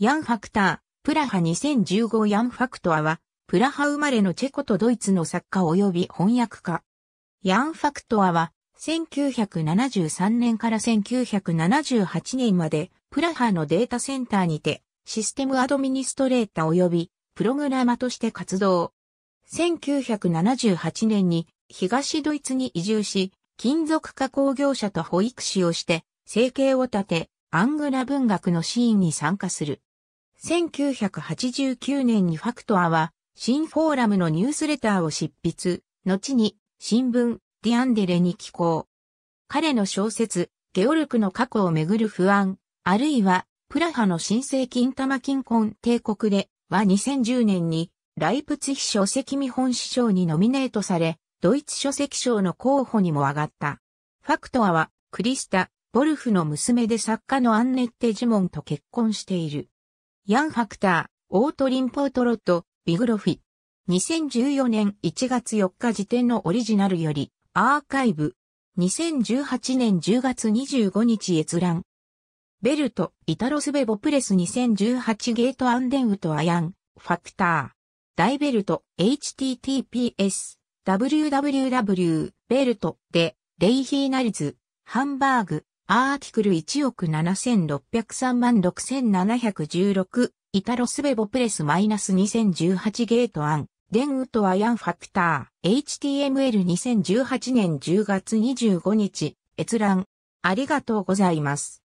ヤンファクター、プラハ2015ヤンファクトアは、プラハ生まれのチェコとドイツの作家及び翻訳家。ヤンファクトアは、1973年から1978年まで、プラハのデータセンターにて、システムアドミニストレーター及び、プログラマとして活動。1978年に、東ドイツに移住し、金属加工業者と保育士をして、生計を立て、アングラ文学のシーンに参加する。1989年にファクトアは、新フォーラムのニュースレターを執筆、後に新聞、ディアンデレに寄稿。彼の小説、ゲオルクの過去をめぐる不安、あるいは、プラハの新生金玉金婚帝国で、は2010年に、ライプツヒ書籍見本師匠にノミネートされ、ドイツ書籍賞の候補にも上がった。ファクトアは、クリスタ、ボルフの娘で作家のアンネッテ・ジモンと結婚している。ヤン・ファクター、オート・リンポート・ロット、ビグロフィ。2014年1月4日時点のオリジナルより、アーカイブ。2018年10月25日閲覧。ベルト、イタロスベボプレス2018ゲートアンデンウトアヤン、ファクター。大ベルト、https、www、ベルト、で、レイヒーナリズ、ハンバーグ、アーティクル1億7603万6716、イタロスベボプレスマイナス2018ゲート案、デンウトアヤンファクター、HTML2018 年10月25日、閲覧。ありがとうございます。